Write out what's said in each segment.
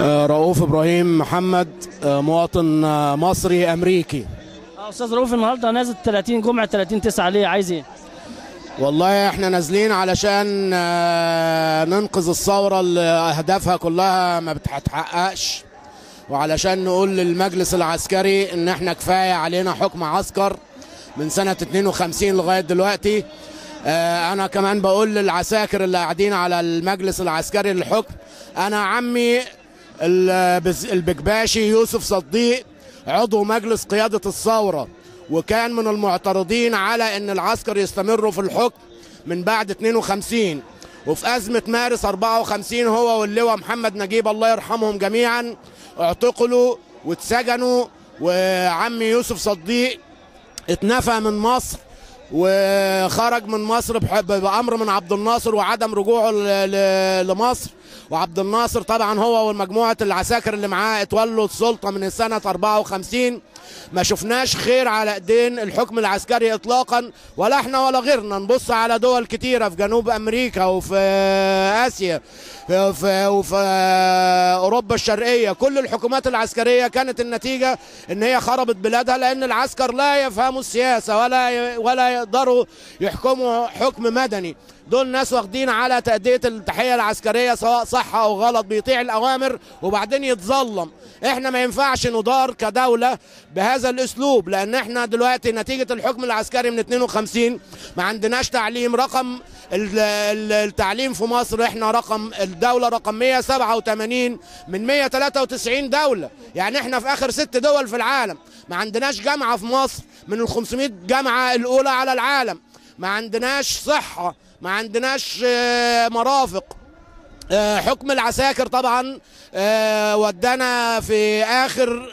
آه، رؤوف ابراهيم محمد آه، مواطن آه، مصري امريكي استاذ رؤوف النهارده نازل 30 جمعه 30 9 ليه عايز ايه والله احنا نازلين علشان ننقذ الثوره اللي اهدافها كلها ما بتتحققش وعلشان نقول للمجلس العسكري ان احنا كفايه علينا حكم عسكر من سنه 52 لغايه دلوقتي انا كمان بقول للعساكر اللي قاعدين على المجلس العسكري للحكم انا عمي البكباشي يوسف صديق عضو مجلس قياده الثوره وكان من المعترضين على ان العسكر يستمروا في الحكم من بعد 52 وفي ازمه مارس 54 هو واللواء محمد نجيب الله يرحمهم جميعا اعتقلوا واتسجنوا وعمي يوسف صديق اتنفى من مصر وخرج من مصر بامر من عبد الناصر وعدم رجوعه لمصر وعبد الناصر طبعا هو والمجموعه العساكر اللي معاه اتولوا السلطه من سنه 54 ما شفناش خير على ايدين الحكم العسكري اطلاقا ولا احنا ولا غيرنا نبص على دول كتيره في جنوب امريكا وفي اسيا وفي, وفي اوروبا الشرقيه كل الحكومات العسكريه كانت النتيجه ان هي خربت بلادها لان العسكر لا يفهموا السياسه ولا ولا يقدروا يحكموا حكم مدني دول ناس واخدين على تأدية التحية العسكرية سواء صح أو غلط بيطيع الأوامر وبعدين يتظلم احنا ما ينفعش ندار كدولة بهذا الأسلوب لأن احنا دلوقتي نتيجة الحكم العسكري من 52 ما عندناش تعليم رقم التعليم في مصر احنا رقم الدولة رقم 187 من 193 دولة يعني احنا في آخر ست دول في العالم ما عندناش جامعة في مصر من ال 500 جامعة الأولى على العالم ما عندناش صحه ما عندناش آه، مرافق آه، حكم العساكر طبعا آه، ودانا في اخر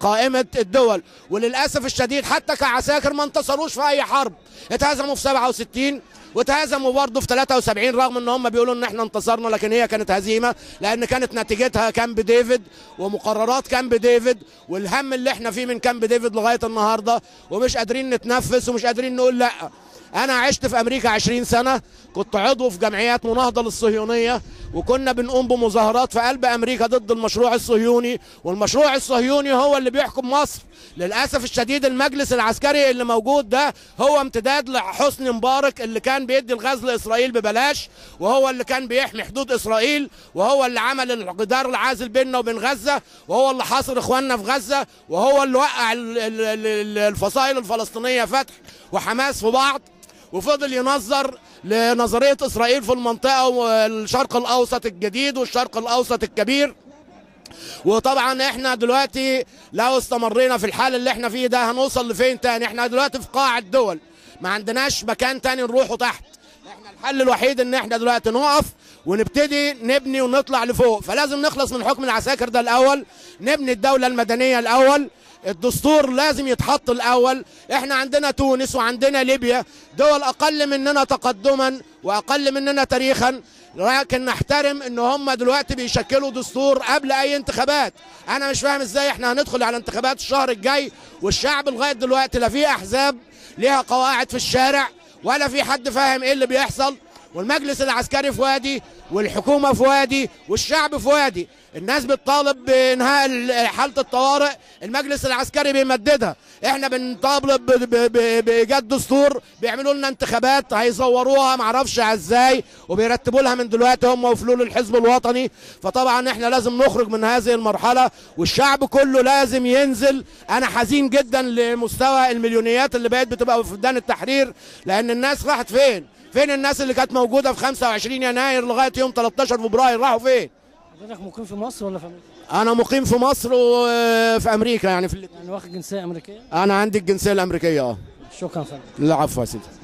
قائمه الدول وللاسف الشديد حتى كعساكر ما انتصروش في اي حرب اتهزموا في 67 واتهزموا برضه في 73 رغم ان هم بيقولوا ان احنا انتصرنا لكن هي كانت هزيمه لان كانت نتيجتها كامب ديفيد ومقررات كامب ديفيد والهم اللي احنا فيه من كامب ديفيد لغايه النهارده ومش قادرين نتنفس ومش قادرين نقول لا انا عشت في امريكا 20 سنه كنت عضو في جمعيات مناهضه للصهيونيه وكنا بنقوم بمظاهرات في قلب امريكا ضد المشروع الصهيوني والمشروع الصهيوني هو اللي بيحكم مصر للاسف الشديد المجلس العسكري اللي موجود ده هو امتداد لحسني مبارك اللي كان بيدي الغاز لاسرائيل ببلاش وهو اللي كان بيحمي حدود اسرائيل وهو اللي عمل الجدار العازل بيننا وبين غزه وهو اللي حاصر اخواننا في غزه وهو اللي وقع الفصائل الفلسطينيه فتح وحماس في بعض وفضل ينظر لنظريه اسرائيل في المنطقه والشرق الاوسط الجديد والشرق الاوسط الكبير وطبعا احنا دلوقتي لو استمرينا في الحال اللي احنا فيه ده هنوصل لفين تاني احنا دلوقتي في قاع الدول ما عندناش مكان تاني نروحه تحت احنا الحل الوحيد ان احنا دلوقتي نقف ونبتدي نبني ونطلع لفوق فلازم نخلص من حكم العساكر ده الاول نبني الدوله المدنيه الاول الدستور لازم يتحط الاول احنا عندنا تونس وعندنا ليبيا دول اقل مننا تقدما واقل مننا تاريخا لكن نحترم ان هم دلوقتي بيشكلوا دستور قبل اي انتخابات انا مش فاهم ازاي احنا هندخل على انتخابات الشهر الجاي والشعب لغايه دلوقتي لا في احزاب ليها قواعد في الشارع ولا في حد فاهم ايه اللي بيحصل والمجلس العسكري في وادي والحكومه في وادي والشعب في وادي الناس بتطالب بانهاء حاله الطوارئ المجلس العسكري بيمددها احنا بنطالب بايجاد دستور بيعملوا لنا انتخابات هيصوروها معرفش ازاي وبيرتبوا لها من دلوقتي هم وفلول الحزب الوطني فطبعا احنا لازم نخرج من هذه المرحله والشعب كله لازم ينزل انا حزين جدا لمستوى المليونيات اللي بقت بتبقى في فدان التحرير لان الناس راحت فين فين الناس اللي كانت موجوده في 25 يناير لغايه يوم 13 فبراير راحوا فين حضرتك مقيم في مصر ولا في امريكا انا مقيم في مصر وفي آه، امريكا يعني في يعني واخد جنسيه امريكيه انا عندي الجنسيه الامريكيه اه شكرا فندم لا عفوا يا سيدي